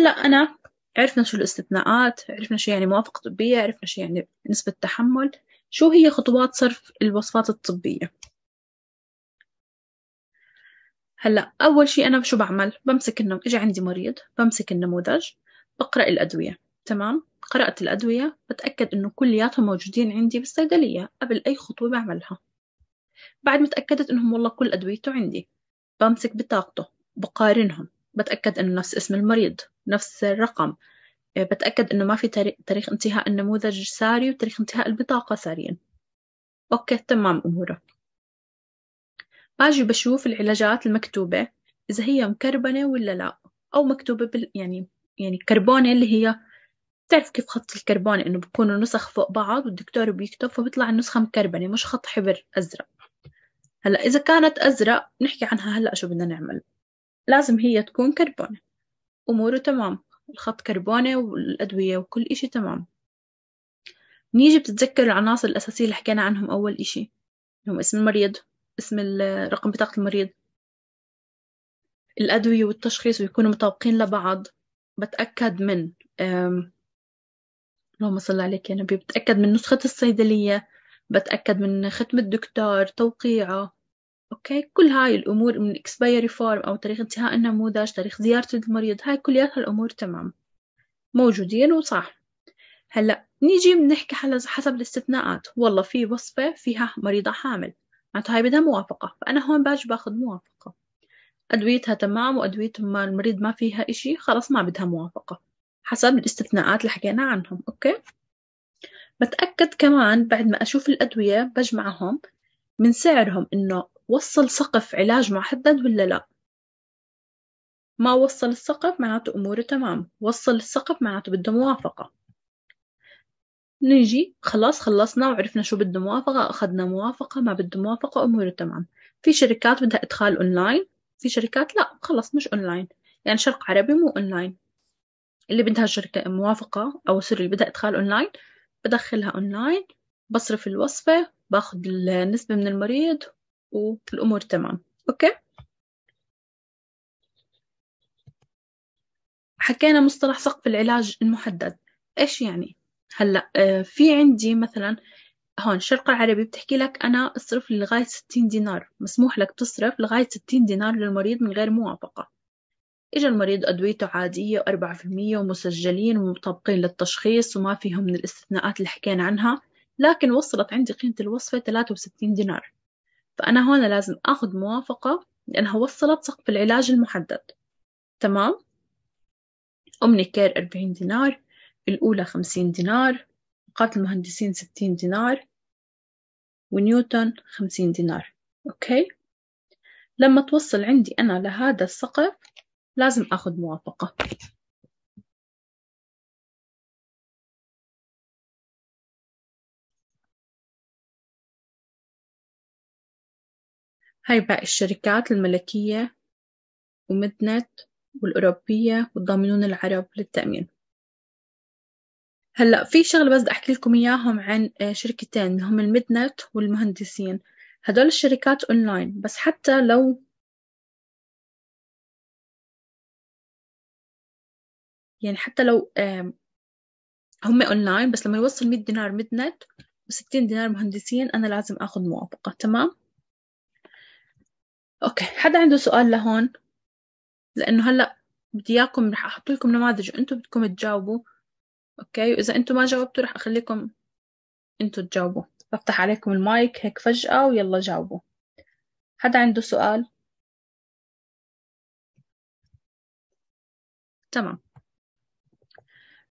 هلا أنا عرفنا شو الاستثناءات عرفنا شو يعني موافقة طبية عرفنا شو يعني نسبة تحمل شو هي خطوات صرف الوصفات الطبية هلا أول شيء أنا شو بعمل بمسك النم اجى عندي مريض بمسك النموذج بقرأ الأدوية تمام قرأت الأدوية بتأكد إنه كلياتهم موجودين عندي بالصيدلية قبل أي خطوة بعملها بعد ما تأكدت إنهم والله كل أدويته عندي بمسك بطاقته بقارنهم بتأكد إنه نفس اسم المريض نفس الرقم آه، بتأكد إنه ما في تاريخ انتهاء النموذج ساري وتاريخ انتهاء البطاقة ساريا أوكي تمام أموره باجي بشوف العلاجات المكتوبة إذا هي مكربنة ولا لا أو مكتوبة بال... يعني يعني كربونة اللي هي بتعرف كيف خط الكربونة إنه بيكونوا نسخ فوق بعض والدكتور بيكتب فبيطلع النسخة مكربنة مش خط حبر أزرق هلا إذا كانت أزرق نحكي عنها هلا شو بدنا نعمل لازم هي تكون كربونة أموره تمام الخط كربونة والأدوية وكل إشي تمام نيجي بتتذكر العناصر الأساسية اللي حكينا عنهم أول إشي هم اسم المريض اسم رقم بطاقة المريض الأدوية والتشخيص ويكونوا مطابقين لبعض بتأكد من اللهم صل عليك يا نبي بتأكد من نسخة الصيدلية بتأكد من ختم الدكتور توقيعه أوكي كل هاي الأمور من expiry فورم أو تاريخ انتهاء النموذج تاريخ زيارة المريض هاي كلياتها الأمور تمام موجودين وصح هلا نيجي بنحكي حسب الاستثناءات والله في وصفة فيها مريضة حامل معناتها هاي بدها موافقة فأنا هون باجي باخذ موافقة أدويتها تمام وأدوية ما المريض ما فيها إشي خلاص ما بدها موافقة حسب الاستثناءات اللي حكينا عنهم أوكي بتأكد كمان بعد ما أشوف الأدوية بجمعهم من سعرهم إنه وصل سقف علاج محدد ولا لا ما وصل السقف معناته أموره تمام وصل السقف معناته بده موافقة نيجي خلاص خلصنا وعرفنا شو بده موافقة أخذنا موافقة ما بده موافقة أموره تمام في شركات بدها إدخال أونلاين في شركات لا خلص مش أونلاين يعني شرق عربي مو أونلاين اللي بدها شركة موافقة أو سوري اللي بدها إدخال أونلاين بدخلها أونلاين بصرف الوصفة باخد النسبة من المريض والأمور تمام أوكي حكينا مصطلح سقف العلاج المحدد إيش يعني هلأ آه، في عندي مثلا هون الشرق العربي بتحكي لك أنا اصرف لغاية 60 دينار مسموح لك تصرف لغاية 60 دينار للمريض من غير موافقة إجا المريض أدويته عادية 4% ومسجلين ومطابقين للتشخيص وما فيهم من الاستثناءات اللي حكينا عنها لكن وصلت عندي قيمة الوصفة 63 دينار فأنا هون لازم آخذ موافقة لأنها وصلت سقف العلاج المحدد تمام أمني كير 40 دينار الأولى 50 دينار نقابة المهندسين 60 دينار ونيوتن 50 دينار أوكي لما توصل عندي أنا لهذا السقف لازم أخذ موافقة هاي باقي الشركات الملكية ومدنت والأوروبية والضامنون العرب للتأمين هلا في شغله بس بدي احكي لكم اياهم عن آه، شركتين هم المدنت والمهندسين هدول الشركات اونلاين بس حتى لو يعني حتى لو هم اونلاين بس لما يوصل 100 دينار مدنت و60 دينار مهندسين انا لازم اخذ موافقه تمام اوكي حدا عنده سؤال لهون لانه هلا بدي اياكم رح احط لكم نماذج وانتم بدكم تجاوبوا اوكي واذا انتم ما جاوبتوا رح اخليكم انتم تجاوبوا بفتح عليكم المايك هيك فجأة ويلا جاوبوا حدا عنده سؤال تمام